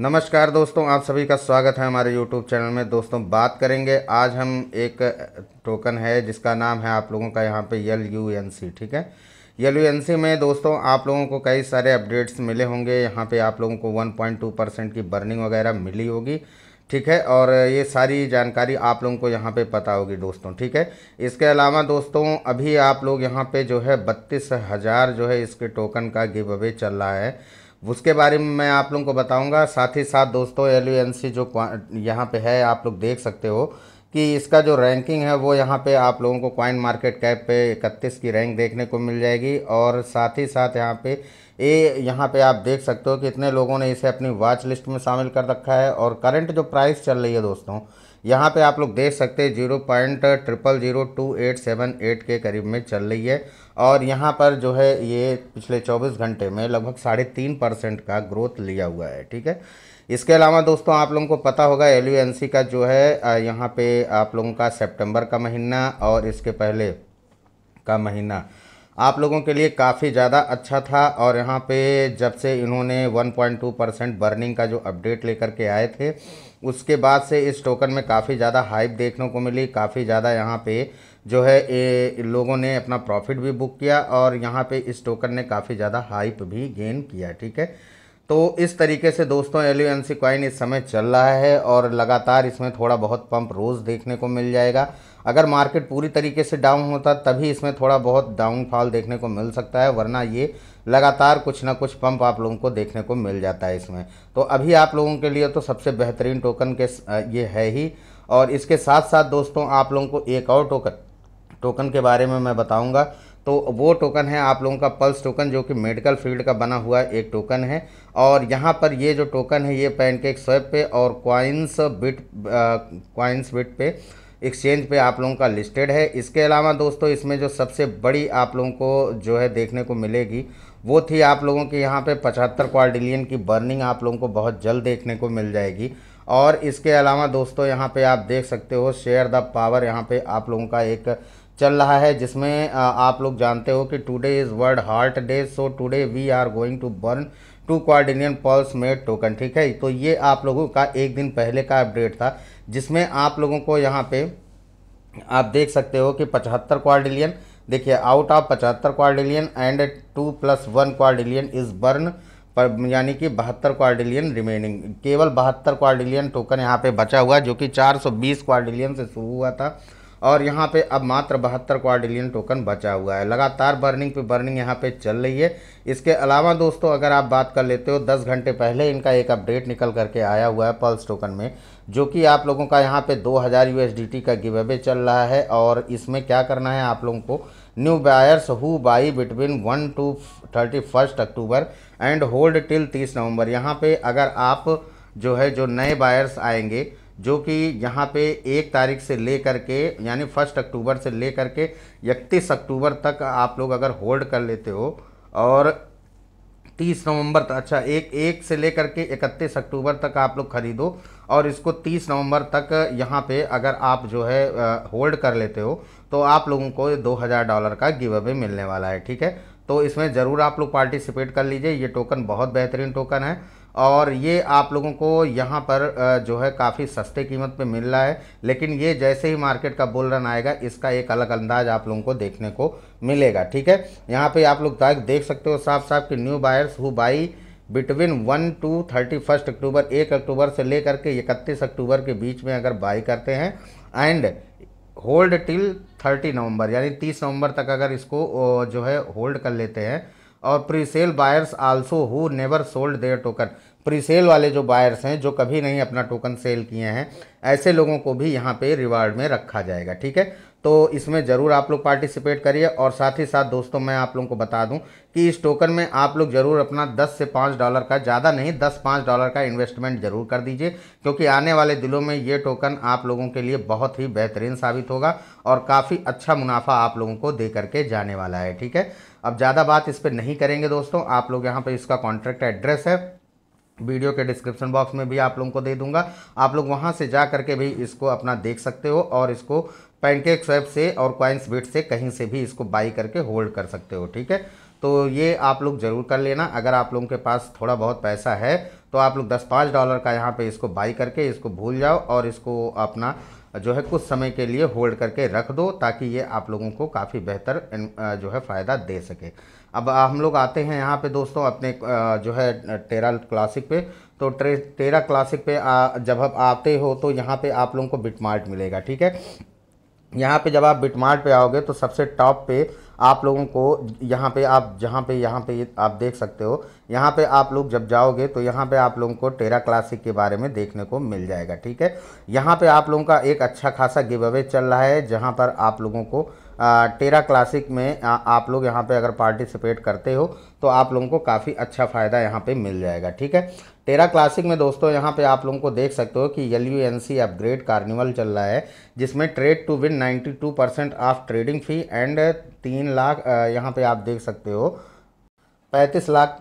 नमस्कार दोस्तों आप सभी का स्वागत है हमारे यूट्यूब चैनल में दोस्तों बात करेंगे आज हम एक टोकन है जिसका नाम है आप लोगों का यहाँ पे यल यू एन सी ठीक है यल यू एन सी में दोस्तों आप लोगों को कई सारे अपडेट्स मिले होंगे यहाँ पे आप लोगों को 1.2 परसेंट की बर्निंग वगैरह मिली होगी ठीक है और ये सारी जानकारी आप लोगों को यहाँ पर पता होगी दोस्तों ठीक है इसके अलावा दोस्तों अभी आप लोग यहाँ पर जो है बत्तीस हज़ार जो है इसके टोकन का गिव अवे चल रहा है उसके बारे में मैं आप लोगों को बताऊंगा साथ ही साथ दोस्तों एल जो यहाँ पे है आप लोग देख सकते हो कि इसका जो रैंकिंग है वो यहाँ पे आप लोगों को क्वाइन मार्केट कैप पे इकतीस की रैंक देखने को मिल जाएगी और साथ ही साथ यहाँ पे ये यहाँ पे आप देख सकते हो कि इतने लोगों ने इसे अपनी वॉच लिस्ट में शामिल कर रखा है और करंट जो प्राइस चल रही है दोस्तों यहाँ पे आप लोग देख सकते हैं zero point triple zero two eight seven eight के करीब में चल रही है और यहाँ पर जो है ये पिछले 24 घंटे में लगभग साढ़े तीन परसेंट का ग्रोथ लिया हुआ है ठीक है इसके अलावा दोस्तों आप लोगों को पता होगा एल का जो है यहाँ पे आप लोगों का सितंबर का महीना और इसके पहले का महीना आप लोगों के लिए काफ़ी ज़्यादा अच्छा था और यहाँ पे जब से इन्होंने 1.2 परसेंट बर्निंग का जो अपडेट लेकर के आए थे उसके बाद से इस टोकन में काफ़ी ज़्यादा हाइप देखने को मिली काफ़ी ज़्यादा यहाँ पे जो है ये लोगों ने अपना प्रॉफिट भी बुक किया और यहाँ पे इस टोकन ने काफ़ी ज़्यादा हाइप भी गेन किया ठीक है तो इस तरीके से दोस्तों एल यू क्वाइन इस समय चल रहा है और लगातार इसमें थोड़ा बहुत पंप रोज़ देखने को मिल जाएगा अगर मार्केट पूरी तरीके से डाउन होता तभी इसमें थोड़ा बहुत डाउनफॉल देखने को मिल सकता है वरना ये लगातार कुछ ना कुछ पंप आप लोगों को देखने को मिल जाता है इसमें तो अभी आप लोगों के लिए तो सबसे बेहतरीन टोकन के ये है ही और इसके साथ साथ दोस्तों आप लोगों को एक और टोकन टोकन के बारे में मैं बताऊंगा तो वो टोकन है आप लोगों का पल्स टोकन जो कि मेडिकल फील्ड का बना हुआ एक टोकन है और यहाँ पर ये जो टोकन है ये पैनकेक स्वेप पे और क्वाइंस बिट क्वाइंस बिट पे एक्सचेंज पे आप लोगों का लिस्टेड है इसके अलावा दोस्तों इसमें जो सबसे बड़ी आप लोगों को जो है देखने को मिलेगी वो थी आप लोगों के यहाँ पे पचहत्तर क्वार्डिलियन की बर्निंग आप लोगों को बहुत जल्द देखने को मिल जाएगी और इसके अलावा दोस्तों यहाँ पे आप देख सकते हो शेयर द पावर यहाँ पे आप लोगों का एक चल रहा है जिसमें आप लोग जानते हो कि today is world heart day so today we are going to burn two quadrillion Indian pulse made token ठीक है तो ये आप लोगों का एक दिन पहले का अपडेट था जिसमें आप लोगों को यहाँ पे आप देख सकते हो कि पचहत्तर क्वाडिलियन देखिए आउट ऑफ पचहत्तर quadrillion and two plus one quadrillion is burn पर यानी कि बहत्तर क्वाडिलियन रिमेनिंग केवल बहत्तर क्वाडिलियन टोकन यहाँ पे बचा हुआ जो कि 420 क्वाडिलियन से शुरू हुआ था और यहाँ पे अब मात्र बहत्तर क्वाडिलियन टोकन बचा हुआ है लगातार बर्निंग पे बर्निंग यहाँ पे चल रही है इसके अलावा दोस्तों अगर आप बात कर लेते हो 10 घंटे पहले इनका एक अपडेट निकल करके आया हुआ है पल्स टोकन में जो कि आप लोगों का यहाँ पे 2000 हज़ार यू का गिव अवे चल रहा है और इसमें क्या करना है आप लोगों को new buyers who buy between one two thirty first October and hold till तीस नवम्बर यहाँ पर अगर आप जो है जो नए बायर्स आएंगे जो कि यहाँ पे एक तारीख से ले कर के यानी फर्स्ट अक्टूबर से ले कर के इकतीस अक्टूबर तक आप लोग अगर होल्ड कर लेते हो और तीस नवंबर तक अच्छा एक एक से लेकर के इकतीस अक्टूबर तक आप लोग खरीदो और इसको तीस नवंबर तक यहाँ पे अगर आप जो है होल्ड कर लेते हो तो आप लोगों को दो हज़ार डॉलर का गिव अवे मिलने वाला है ठीक है तो इसमें ज़रूर आप लोग पार्टिसिपेट कर लीजिए ये टोकन बहुत बेहतरीन टोकन है और ये आप लोगों को यहाँ पर जो है काफ़ी सस्ते कीमत पे मिल रहा है लेकिन ये जैसे ही मार्केट का बोल रन आएगा इसका एक अलग अंदाज आप लोगों को देखने को मिलेगा ठीक है यहाँ पे आप लोग देख सकते हो साफ साफ कि new buyers who buy between one two thirty first October एक अक्टूबर से लेकर के इकतीस अक्टूबर के बीच में अगर बाई करते हैं and hold till thirty November यानी तीस नवंबर तक अगर इसको जो है होल्ड कर लेते हैं और pre sale buyers also who never sold their token pre sale वाले जो बायर्स हैं जो कभी नहीं अपना टोकन सेल किए हैं ऐसे लोगों को भी यहाँ पे रिवार्ड में रखा जाएगा ठीक है तो इसमें ज़रूर आप लोग पार्टिसिपेट करिए और साथ ही साथ दोस्तों मैं आप लोगों को बता दूं कि इस टोकन में आप लोग ज़रूर अपना 10 से 5 डॉलर का ज़्यादा नहीं 10-5 डॉलर का इन्वेस्टमेंट ज़रूर कर दीजिए क्योंकि आने वाले दिनों में ये टोकन आप लोगों के लिए बहुत ही बेहतरीन साबित होगा और काफ़ी अच्छा मुनाफा आप लोगों को दे करके जाने वाला है ठीक है अब ज़्यादा बात इस पर नहीं करेंगे दोस्तों आप लोग यहाँ पर इसका कॉन्ट्रैक्ट एड्रेस है वीडियो के डिस्क्रिप्शन बॉक्स में भी आप लोगों को दे दूंगा आप लोग वहां से जा करके भी इसको अपना देख सकते हो और इसको पैनकेक स्वैप से और क्वाइंस बिट से कहीं से भी इसको बाई करके होल्ड कर सकते हो ठीक है तो ये आप लोग ज़रूर कर लेना अगर आप लोगों के पास थोड़ा बहुत पैसा है तो आप लोग दस पाँच डॉलर का यहाँ पर इसको बाई करके इसको भूल जाओ और इसको अपना जो है कुछ समय के लिए होल्ड करके रख दो ताकि ये आप लोगों को काफ़ी बेहतर जो है फ़ायदा दे सके अब हम लोग आते हैं यहाँ पे दोस्तों अपने जो है टेरा क्लासिक पे तो ट्रे टेरा क्लासिक पे आ, जब आप आते हो तो यहाँ पे आप लोगों को बिटमार्ट मिलेगा ठीक है यहाँ पे जब आप बिटमार्ट पे आओगे तो सबसे टॉप पे आप लोगों को यहाँ पे आप जहाँ पे यहाँ पे आप देख सकते हो यहाँ पे आप लोग जब जाओगे तो यहाँ पे आप लोगों को टेरा क्लासिक के बारे में देखने को मिल जाएगा ठीक है यहाँ पे आप लोगों का एक अच्छा खासा गिव अवे चल रहा है जहाँ पर आप लोगों को टेरा क्लासिक में आ, आप लोग यहाँ पे अगर पार्टिसिपेट करते हो तो आप लोगों को काफ़ी अच्छा फ़ायदा यहाँ पे मिल जाएगा ठीक है टेरा क्लासिक में दोस्तों यहाँ पे आप लोगों को देख सकते हो कि L U N C upgrade carnival चल रहा है जिसमें trade to win 92 percent of trading fee and तीन लाख यहाँ पे आप देख सकते हो पैंतीस लाख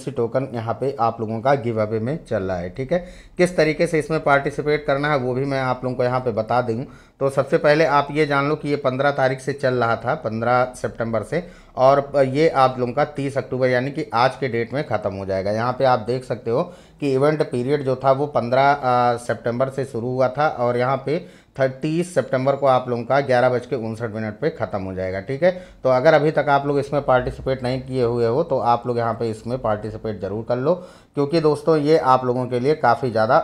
सी टोकन यहाँ पे आप लोगों का गिव अवे में चल रहा है ठीक है किस तरीके से इसमें पार्टिसिपेट करना है वो भी मैं आप लोगों को यहाँ पे बता दूँ तो सबसे पहले आप ये जान लो कि ये पंद्रह तारीख से चल रहा था पंद्रह सितंबर से और ये आप लोगों का तीस अक्टूबर यानी कि आज के डेट में ख़त्म हो जाएगा यहाँ पे आप देख सकते हो कि इवेंट पीरियड जो था वो पंद्रह सितंबर से शुरू हुआ था और यहाँ पे तीस सितंबर को आप लोगों का ग्यारह बज के उनसठ मिनट पर ख़त्म हो जाएगा ठीक है तो अगर अभी तक आप लोग इसमें पार्टिसिपेट नहीं किए हुए हो तो आप लोग यहाँ पे इसमें पार्टिसिपेट ज़रूर कर लो क्योंकि दोस्तों ये आप लोगों के लिए काफ़ी ज़्यादा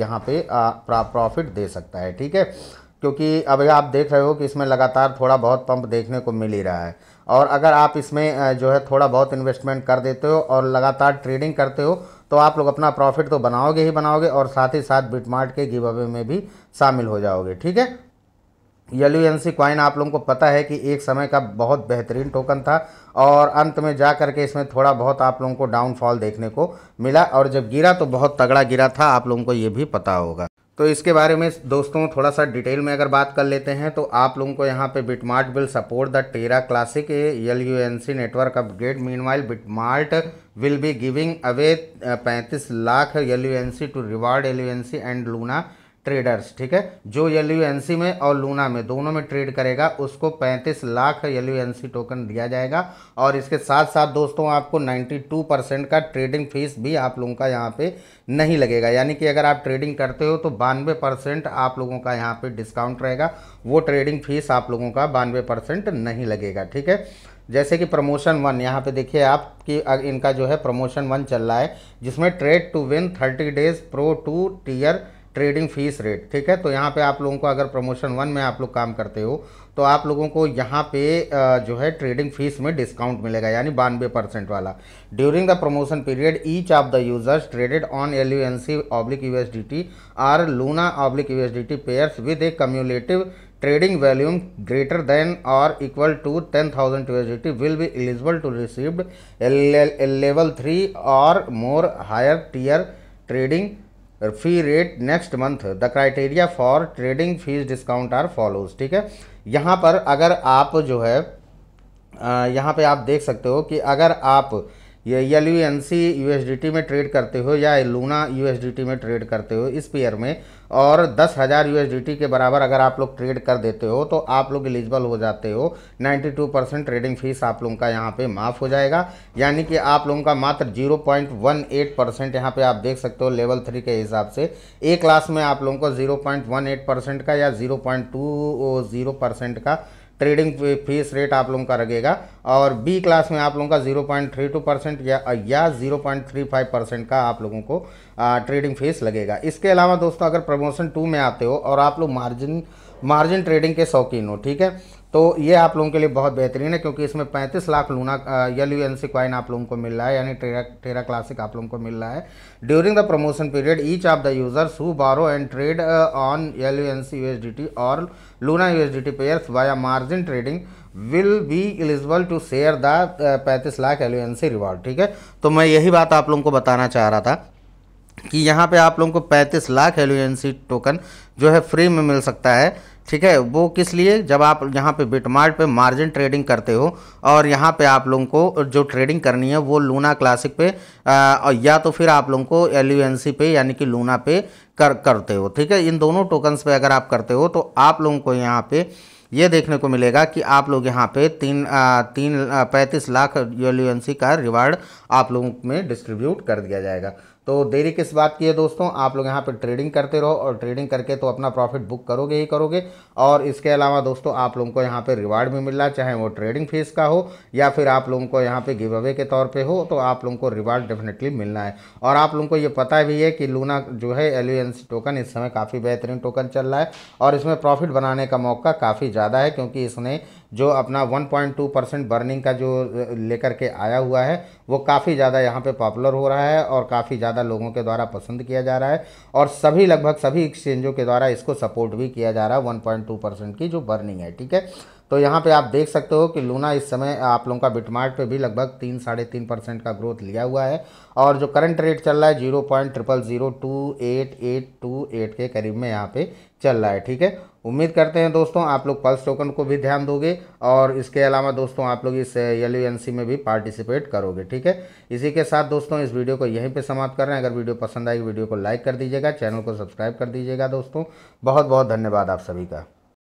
यहाँ पर प्रॉफिट दे सकता है ठीक है क्योंकि अभी आप देख रहे हो कि इसमें लगातार थोड़ा बहुत पंप देखने को मिल ही रहा है और अगर आप इसमें जो है थोड़ा बहुत इन्वेस्टमेंट कर देते हो और लगातार ट्रेडिंग करते हो तो आप लोग अपना प्रॉफिट तो बनाओगे ही बनाओगे और साथ ही साथ बिटमार्ट के गिव अवे में भी शामिल हो जाओगे ठीक है येलो एनसी क्वाइन आप लोगों को पता है कि एक समय का बहुत बेहतरीन टोकन था और अंत में जा करके इसमें थोड़ा बहुत आप लोगों को डाउनफॉल देखने को मिला और जब गिरा तो बहुत तगड़ा गिरा था आप लोगों को ये भी पता होगा तो इसके बारे में दोस्तों थोड़ा सा डिटेल में अगर बात कर लेते हैं तो आप लोगों को यहाँ पे BitMart will support the Terra Classic L U N C network upgrade meanwhile BitMart will be giving away पैंतीस lakh L U N C to reward L U N C and Luna traders ठीक है जो L में और Luna में दोनों में trade करेगा उसको 35 लाख एल टोकन दिया जाएगा और इसके साथ साथ दोस्तों आपको 92 परसेंट का ट्रेडिंग फीस भी आप लोगों का यहाँ पे नहीं लगेगा यानी कि अगर आप ट्रेडिंग करते हो तो बानवे परसेंट आप लोगों का यहाँ पे डिस्काउंट रहेगा वो ट्रेडिंग फीस आप लोगों का बानवे परसेंट नहीं लगेगा ठीक है जैसे कि प्रमोशन वन यहाँ पे देखिए आप कि इनका जो है प्रमोशन वन चल रहा है जिसमें trade to win thirty days pro two tier trading fees rate ठीक है तो यहाँ पे आप लोगों को अगर प्रमोशन वन में आप लोग काम करते हो तो आप लोगों को यहाँ पे जो है ट्रेडिंग फीस में डिस्काउंट मिलेगा यानी बानवे परसेंट वाला during the promotion period each of the users traded on L U N C oblique U S D T or Luna oblique U S D T pairs with a cumulative or equal to ten thousand to S D T will be eligible to received level three or more higher tier trading fee rate next month the criteria for trading fees discount are follows ठीक है यहाँ पर अगर आप जो है यहाँ पे आप देख सकते हो कि अगर आप ये L U N C U S D T में ट्रेड करते हो या Luna U S D T में ट्रेड करते हो इस पेयर में और दस हज़ार यू एस डी टी के बराबर अगर आप लोग ट्रेड कर देते हो तो आप लोग एलिजिबल हो जाते हो ninety two percent trading fees आप लोगों का यहाँ पे माफ़ हो जाएगा यानी कि आप लोगों का मात्र zero point one eight percent यहाँ पर आप देख सकते हो लेवल थ्री के हिसाब से ए क्लास में आप लोगों को zero point one eight percent का या zero point two zero percent का ट्रेडिंग फीस रेट आप लोगों का लगेगा और बी क्लास में आप लोगों का 0.32 परसेंट या या 0.35 परसेंट का आप लोगों को आ, ट्रेडिंग फीस लगेगा इसके अलावा दोस्तों अगर प्रमोशन टू में आते हो और आप लोग मार्जिन मार्जिन ट्रेडिंग के शौकीन हो ठीक है तो ये आप लोगों के लिए बहुत बेहतरीन है क्योंकि इसमें 35 lakh Luna L U N C coin आप लोगों को मिल रहा है यानी टेरा टेरा क्लासिक आप लोगों को मिल रहा है during the promotion period each of the users who borrow and trade on L U N C U S D T or Luna U S D T pairs via margin trading will be eligible to share the पैंतीस lakh L U N C reward ठीक है तो मैं यही बात आप लोगों को बताना चाह रहा था कि यहाँ पर आप लोगों को पैंतीस lakh L U N C token जो है फ्री में मिल सकता है ठीक है वो किस लिए जब आप यहाँ पे बिटमार्ट पे मार्जिन ट्रेडिंग करते हो और यहाँ पे आप लोगों को जो ट्रेडिंग करनी है वो लूना क्लासिक पे आ, या तो फिर आप लोगों को एल पे यानी कि लूना पे कर करते हो ठीक है इन दोनों टोकन्स पे अगर आप करते हो तो आप लोगों को यहाँ पे ये देखने को मिलेगा कि आप लोग यहाँ पे तीन आ, तीन पैंतीस लाख सी का रिवार्ड आप लोगों में डिस्ट्रीब्यूट कर दिया जाएगा तो देरी किस बात की है दोस्तों आप लोग यहाँ पर ट्रेडिंग करते रहो और ट्रेडिंग करके तो अपना प्रॉफिट बुक करोगे ही करोगे और इसके अलावा दोस्तों आप लोगों को यहाँ पर रिवार्ड भी मिल रहा है चाहे वो ट्रेडिंग फीस का हो या फिर आप लोगों को यहाँ पे गिव अवे के तौर पे हो तो आप लोगों को रिवार्ड डेफिनेटली मिलना है और आप लोगों को ये पता भी है कि लूना जो है एल टोकन इस समय काफ़ी बेहतरीन टोकन चल रहा है और इसमें प्रॉफिट बनाने का मौका काफ़ी ज़्यादा है क्योंकि इसने जो अपना 1.2 परसेंट बर्निंग का जो लेकर के आया हुआ है वो काफ़ी ज़्यादा यहाँ पे पॉपुलर हो रहा है और काफ़ी ज़्यादा लोगों के द्वारा पसंद किया जा रहा है और सभी लगभग सभी एक्सचेंजों के द्वारा इसको सपोर्ट भी किया जा रहा है वन परसेंट की जो बर्निंग है ठीक है तो यहाँ पे आप देख सकते हो कि लूना इस समय आप लोगों का बिटमार्ट पे भी लगभग तीन साढ़े तीन परसेंट का ग्रोथ लिया हुआ है और जो करंट रेट चल रहा है zero point triple zero two eight eight two eight के करीब में यहाँ पे चल रहा है ठीक है उम्मीद करते हैं दोस्तों आप लोग पल्स टोकन को भी ध्यान दोगे और इसके अलावा दोस्तों आप लोग इस एल में भी पार्टिसिपेट करोगे ठीक है इसी के साथ दोस्तों इस वीडियो को यहीं पे समाप्त कर रहे हैं अगर वीडियो पसंद आएगी वीडियो को लाइक कर दीजिएगा चैनल को सब्सक्राइब कर दीजिएगा दोस्तों बहुत बहुत धन्यवाद आप सभी का